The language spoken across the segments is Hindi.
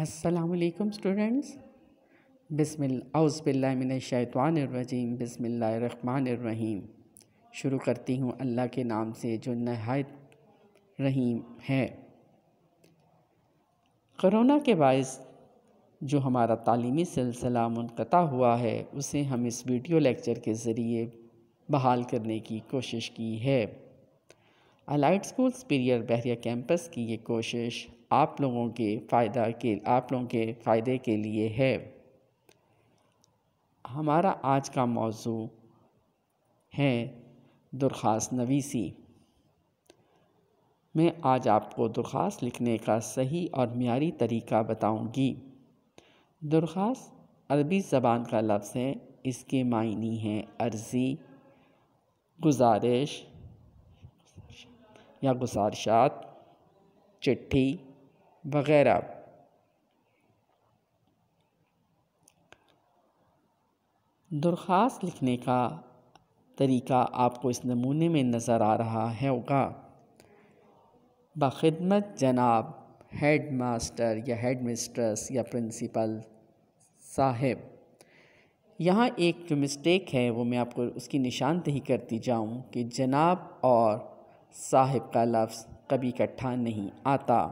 असलकम स्टूडेंट्स बिसमिल्लाउज़बिल्लाशैतवानरजीम बिसमीम शुरू करती हूँ अल्लाह के नाम से जो नहायत रहीम है करोना के बायस जो हमारा तालीमी सिलसिला मुनक़ा हुआ है उसे हम इस वीडियो लेक्चर के ज़रिए बहाल करने की कोशिश की है allied schools superior Bahria campus की ये कोशिश आप लोगों के फ़ायदा के आप लोगों के फ़ायदे के लिए है हमारा आज का मौजू है दरख्वास नवीसी मैं आज आपको दरख्वास लिखने का सही और मीरी तरीका बताऊंगी। दरख्वास अरबी ज़बान का लफ्ज़ है इसके मायने हैं अर्ज़ी गुजारिश या गुजारशात चिट्ठी वगैरह दरख्वास्त लिखने का तरीका आपको इस नमूने में नज़र आ रहा है होगा बखिदमत जनाब हेड मास्टर या हेड मिस्ट्रेस या प्रिंसिपल साहब यहाँ एक जो मिस्टेक है वो मैं आपको उसकी निशानदेही करती जाऊँ कि जनाब और साहिब का लफ्ज़ कभी इकट्ठा नहीं आता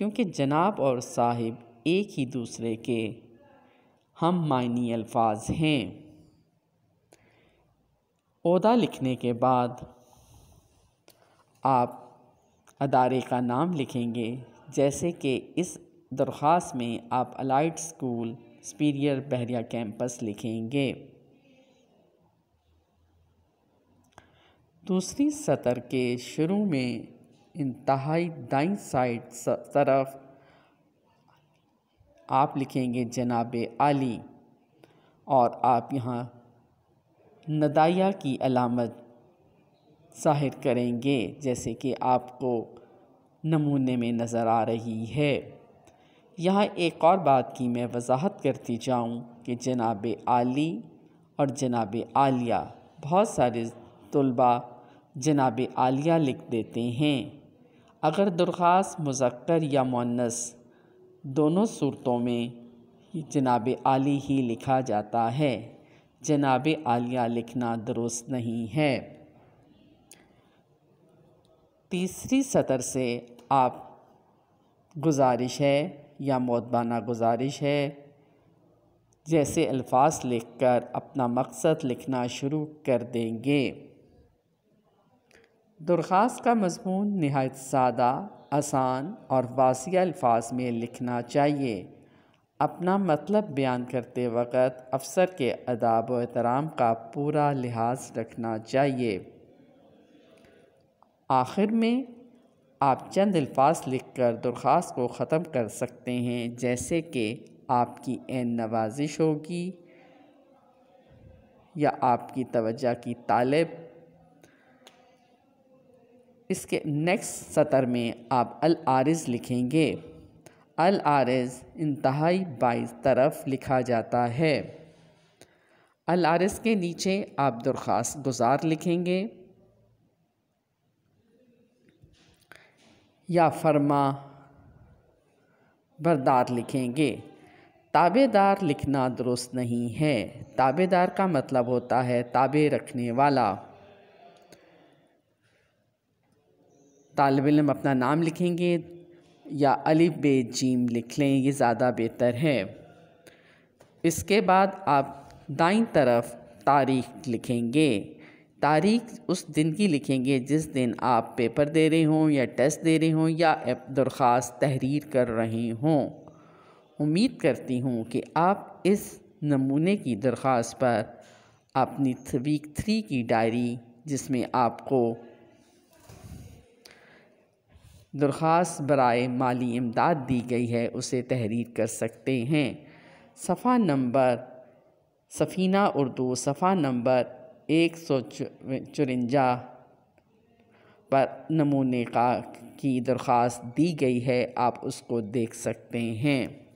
क्योंकि जनाब और साहिब एक ही दूसरे के हम मायनी अल्फाज हैं उदा लिखने के बाद आप अदारे का नाम लिखेंगे जैसे कि इस दरख्वास में आप allied school superior Bahria campus लिखेंगे दूसरी सतर के शुरू में इंतहाई दाई साइड तरफ आप लिखेंगे जनाब आली और आप यहाँ नदाया की अलामत ज़ाहिर करेंगे जैसे कि आपको नमूने में नज़र आ रही है यहाँ एक और बात की मैं वजाहत करती जाऊँ कि जनाब आली और जनाब आलिया बहुत सारे तलबा जनाब आलिया लिख देते हैं अगर दरख्वास मुज़क्कर या मुनस दोनों सूरतों में जनाब आली ही लिखा जाता है जनाब आलिया लिखना दुरुस्त नहीं है तीसरी सतर से आप गुजारिश है या मौतबाना गुजारिश है जैसे अल्फाज लिखकर अपना मकसद लिखना शुरू कर देंगे दरख्वास का मजमून नहायत सादा आसान और वासी अल्फाज में लिखना चाहिए अपना मतलब बयान करते वक़्त अफसर के अदाब व एहतराम का पूरा लिहाज रखना चाहिए आखिर में आप चंद अल्फाज लिख कर दरख्वास को ख़त्म कर सकते हैं जैसे कि आपकी एन नवाजिश होगी या आपकी तवज्जा की तालब इसके नेक्स्ट सतर में आप अल आरिज लिखेंगे अल आरिज इंतहाई बाईस तरफ लिखा जाता है अल आरिज के नीचे आप दरख्वास्त गुजार लिखेंगे या फरमा बरदार लिखेंगे ताबेदार लिखना दुरुस्त नहीं है ताबेदार का मतलब होता है ताबे रखने वाला तालब इम अपना नाम लिखेंगे या अलिफ बे जीम लिख लें ये ज़्यादा बेहतर है इसके बाद आप दाई तरफ तारीख लिखेंगे तारीख उस दिन की लिखेंगे जिस दिन आप पेपर दे रहे हों या टेस्ट दे रहे हों या दरख्वास्त तहरीर कर रहे हों उम्मीद करती हूँ कि आप इस नमूने की दरख्वास पर अपनी वीक थ्री की डायरी जिसमें आपको दरख्वास्त बरए माली इमदाद दी गई है उसे तहरीर कर सकते हैं सफ़ा नंबर सफ़ीना उर्दू सफ़ा नंबर एक सौ चुरंजा पर नमूने का की दरख्वास्त दी गई है आप उसको देख सकते हैं